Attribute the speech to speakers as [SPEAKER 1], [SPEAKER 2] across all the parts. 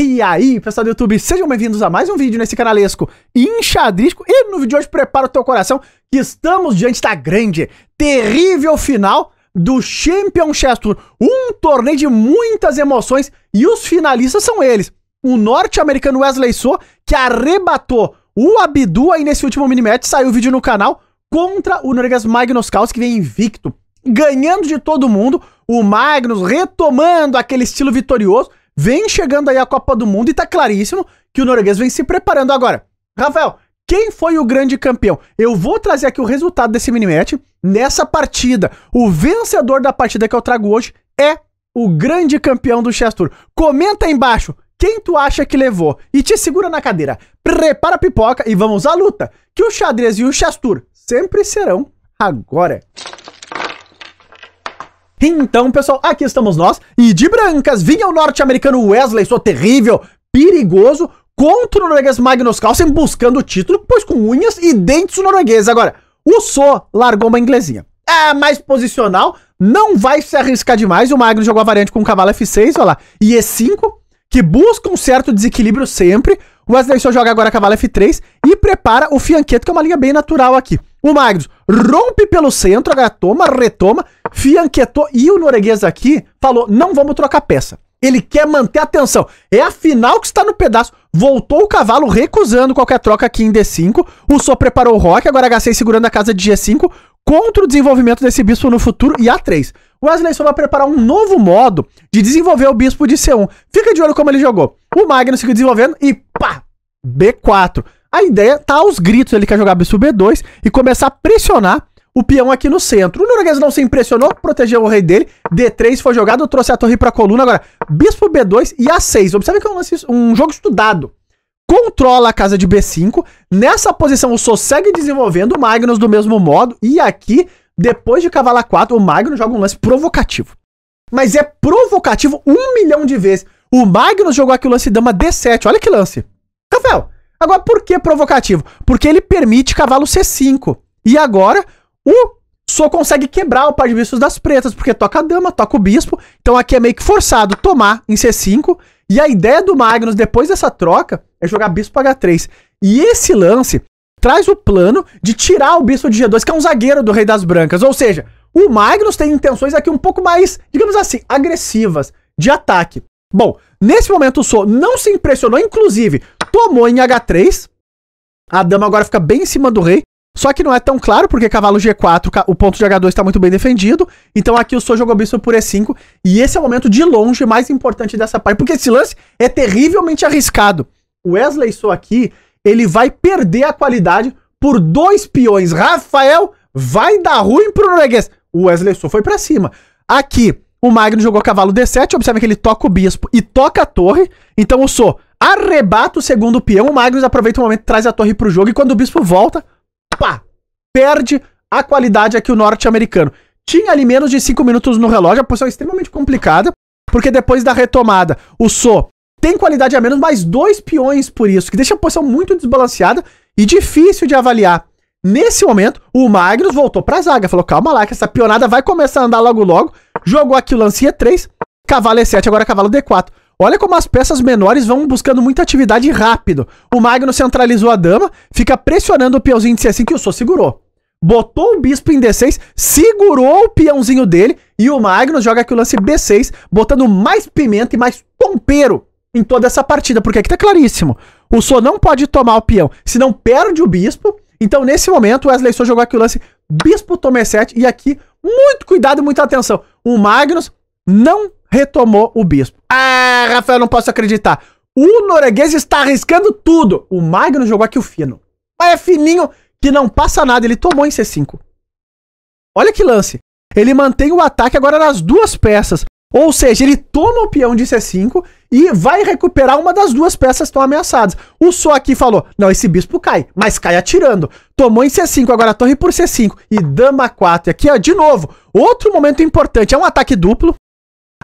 [SPEAKER 1] E aí, pessoal do YouTube, sejam bem-vindos a mais um vídeo nesse canalesco enxadrístico. E no vídeo de hoje, prepara o teu coração que estamos diante da grande, terrível final do Champion Tour, Um torneio de muitas emoções e os finalistas são eles. O norte-americano Wesley So, que arrebatou o Abdu aí nesse último mini-match, saiu o vídeo no canal, contra o norueguês Magnus Kaus, que vem invicto, ganhando de todo mundo. O Magnus retomando aquele estilo vitorioso, Vem chegando aí a Copa do Mundo e tá claríssimo que o norueguês vem se preparando agora. Rafael, quem foi o grande campeão? Eu vou trazer aqui o resultado desse mini-match nessa partida. O vencedor da partida que eu trago hoje é o grande campeão do Chess Tour. Comenta aí embaixo quem tu acha que levou e te segura na cadeira. Prepara a pipoca e vamos à luta, que o xadrez e o Chess Tour sempre serão agora. Então, pessoal, aqui estamos nós. E de brancas, vinha o norte-americano Wesley, sou terrível, perigoso, contra o norueguês Magnus Carlsen, buscando o título, pois com unhas e dentes o norueguês. Agora, o So largou uma inglesinha. É mais posicional, não vai se arriscar demais. O Magnus jogou a variante com o cavalo F6, olha lá, e E5, que busca um certo desequilíbrio sempre. O Wesley só joga agora cavalo F3 e prepara o fianqueto, que é uma linha bem natural aqui. O Magnus rompe pelo centro, agora toma, retoma, Fianquetou e o norueguês aqui falou: não vamos trocar peça. Ele quer manter a tensão. É a final que está no pedaço. Voltou o cavalo recusando qualquer troca aqui em D5. O Sol preparou o Rock, agora H6 segurando a casa de G5 contra o desenvolvimento desse bispo no futuro e A3. Wesley só vai preparar um novo modo de desenvolver o bispo de C1. Fica de olho como ele jogou. O Magnus seguiu desenvolvendo e pá! B4. A ideia tá aos gritos, ele quer jogar bispo B2 e começar a pressionar o peão aqui no centro. O norueguês não se impressionou, protegeu o rei dele. D3 foi jogado, trouxe a torre pra coluna. Agora, bispo B2 e A6. Observe que é um, lance, um jogo estudado. Controla a casa de B5. Nessa posição, o Sou segue desenvolvendo o Magnus do mesmo modo. E aqui, depois de cavalo A4, o Magnus joga um lance provocativo. Mas é provocativo um milhão de vezes. O Magnus jogou aqui o lance dama D7. Olha que lance. Rafael, agora por que provocativo? Porque ele permite cavalo C5. E agora o só consegue quebrar o par de bispos das pretas, porque toca a dama, toca o bispo. Então aqui é meio que forçado tomar em C5. E a ideia do Magnus, depois dessa troca, é jogar bispo H3. E esse lance traz o plano de tirar o bispo de G2, que é um zagueiro do Rei das Brancas. Ou seja, o Magnus tem intenções aqui um pouco mais, digamos assim, agressivas de ataque. Bom, nesse momento o Sou não se impressionou, inclusive tomou em H3. A dama agora fica bem em cima do rei. Só que não é tão claro, porque cavalo G4, o ponto de H2 está muito bem defendido. Então aqui o Sou jogou bispo por E5. E esse é o momento de longe mais importante dessa parte. Porque esse lance é terrivelmente arriscado. O Wesley Sou aqui, ele vai perder a qualidade por dois peões. Rafael vai dar ruim pro norueguês. O Wesley Sou foi para cima. Aqui, o Magno jogou cavalo D7. Observe que ele toca o bispo e toca a torre. Então o Sou arrebata o segundo peão. O Magnus aproveita o momento, traz a torre pro jogo. E quando o bispo volta, perde a qualidade aqui o norte-americano. Tinha ali menos de 5 minutos no relógio, a posição é extremamente complicada, porque depois da retomada, o So tem qualidade a menos, mas dois peões por isso, que deixa a posição muito desbalanceada e difícil de avaliar. Nesse momento, o Magnus voltou para a zaga, falou, calma lá, que essa peonada vai começar a andar logo logo, jogou aqui o lance E3, cavalo E7, agora cavalo D4. Olha como as peças menores vão buscando muita atividade rápido. O Magno centralizou a dama, fica pressionando o peãozinho de C5 que o Sô segurou. Botou o bispo em D6, segurou o peãozinho dele e o Magnus joga aqui o lance B6, botando mais pimenta e mais pompeiro em toda essa partida, porque aqui tá claríssimo. O Sô não pode tomar o peão, senão perde o bispo. Então, nesse momento, o Wesley Sô jogou aqui o lance bispo e 7 e aqui muito cuidado e muita atenção. O Magnus não retomou o bispo. Ah, Rafael, não posso acreditar. O norueguês está arriscando tudo. O Magno jogou aqui o fino. Mas é fininho que não passa nada. Ele tomou em C5. Olha que lance. Ele mantém o ataque agora nas duas peças. Ou seja, ele toma o peão de C5 e vai recuperar uma das duas peças que estão ameaçadas. O Só aqui falou, não, esse bispo cai, mas cai atirando. Tomou em C5, agora torre por C5 e dama 4. E aqui, ó, de novo, outro momento importante, é um ataque duplo.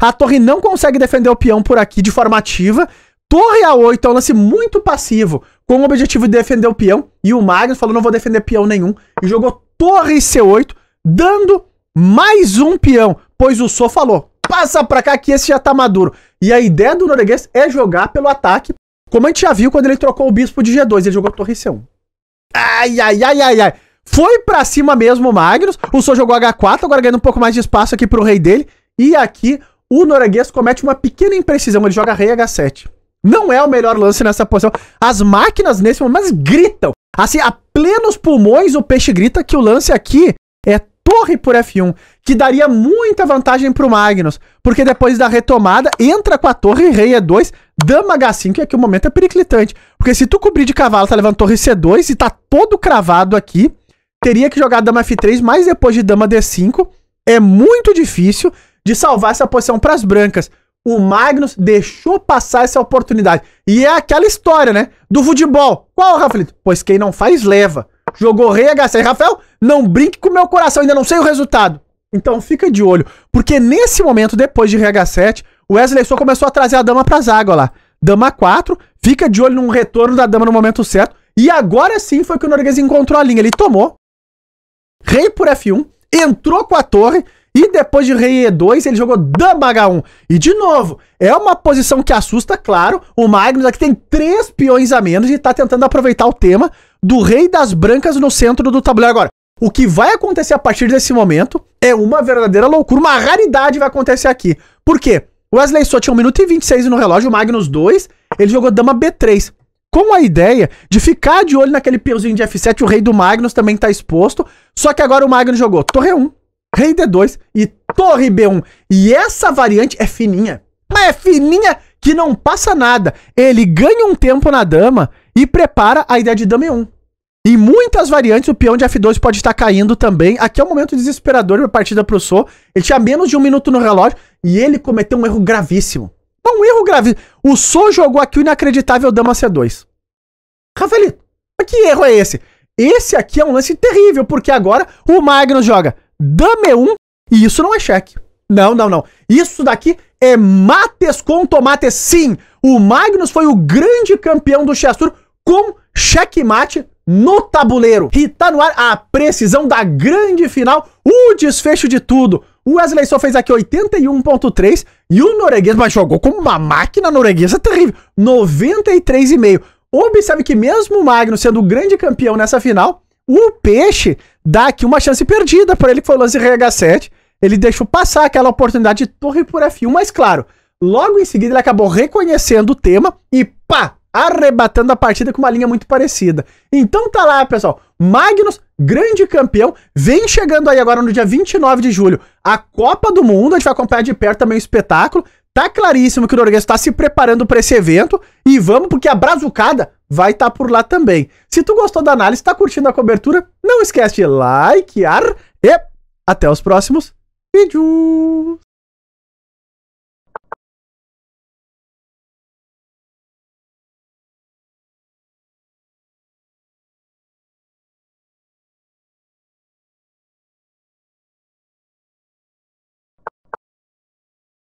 [SPEAKER 1] A torre não consegue defender o peão por aqui de forma ativa. Torre A8 é um lance muito passivo, com o objetivo de defender o peão. E o Magnus falou, não vou defender peão nenhum. E jogou torre C8, dando mais um peão. Pois o Sou falou, passa pra cá que esse já tá maduro. E a ideia do norueguês é jogar pelo ataque, como a gente já viu quando ele trocou o bispo de G2, ele jogou torre C1. Ai, ai, ai, ai, ai. Foi pra cima mesmo o Magnus, o Sou jogou H4, agora ganhando um pouco mais de espaço aqui pro rei dele. E aqui o norueguês comete uma pequena imprecisão, ele joga rei H7. Não é o melhor lance nessa posição. As máquinas nesse momento gritam. Assim, a plenos pulmões o peixe grita que o lance aqui é torre por F1, que daria muita vantagem pro Magnus, porque depois da retomada entra com a torre rei E2, dama H5, e aqui o momento é periclitante, porque se tu cobrir de cavalo, tá levando torre C2 e tá todo cravado aqui, teria que jogar dama F3, mas depois de dama D5 é muito difícil, de salvar essa posição para as brancas. O Magnus deixou passar essa oportunidade. E é aquela história, né? Do futebol. Qual, Rafaelito? Pois quem não faz, leva. Jogou rei, HC. Rafael, não brinque com o meu coração, ainda não sei o resultado. Então fica de olho, porque nesse momento, depois de RH7, o Wesley só começou a trazer a dama para as águas lá. Dama 4, fica de olho no retorno da dama no momento certo. E agora sim foi que o Norguês encontrou a linha. Ele tomou, rei por F1, entrou com a torre e depois de rei E2, ele jogou dama H1. E de novo, é uma posição que assusta, claro. O Magnus aqui tem três peões a menos e tá tentando aproveitar o tema do rei das brancas no centro do tabuleiro agora. O que vai acontecer a partir desse momento é uma verdadeira loucura, uma raridade vai acontecer aqui. Por quê? O Wesley só tinha 1 minuto e 26 no relógio, o Magnus 2, ele jogou dama B3 com a ideia de ficar de olho naquele peãozinho de F7, o rei do Magnus também tá exposto. Só que agora o Magnus jogou torre 1, Rei D2 e Torre B1. E essa variante é fininha. Mas é fininha que não passa nada. Ele ganha um tempo na dama e prepara a ideia de dama E1. Em muitas variantes, o peão de F2 pode estar caindo também. Aqui é um momento desesperador da partida pro So. Ele tinha menos de um minuto no relógio e ele cometeu um erro gravíssimo. Um erro gravíssimo. O So jogou aqui o inacreditável dama C2. Rafaelito, que erro é esse? Esse aqui é um lance terrível, porque agora o Magnus joga dame um, e isso não é cheque. Não, não, não. Isso daqui é mates com tomate, sim. O Magnus foi o grande campeão do Chess Tour com xeque-mate no tabuleiro. E tá no ar a precisão da grande final, o desfecho de tudo. O Wesley só fez aqui 81.3 e o norueguês, mas jogou como uma máquina norueguesa terrível, 93,5. Observe que mesmo o Magnus sendo o grande campeão nessa final, o Peixe dá aqui uma chance perdida para ele, que foi o lance RH7. Ele deixou passar aquela oportunidade de torre por F1, mas claro, logo em seguida ele acabou reconhecendo o tema e pá, arrebatando a partida com uma linha muito parecida. Então tá lá, pessoal. Magnus, grande campeão, vem chegando aí agora no dia 29 de julho. A Copa do Mundo, a gente vai acompanhar de perto também o espetáculo. Tá claríssimo que o Norueguês está se preparando para esse evento e vamos porque a brazucada vai estar tá por lá também. Se tu gostou da análise, está curtindo a cobertura, não esquece de likear e até os próximos vídeos.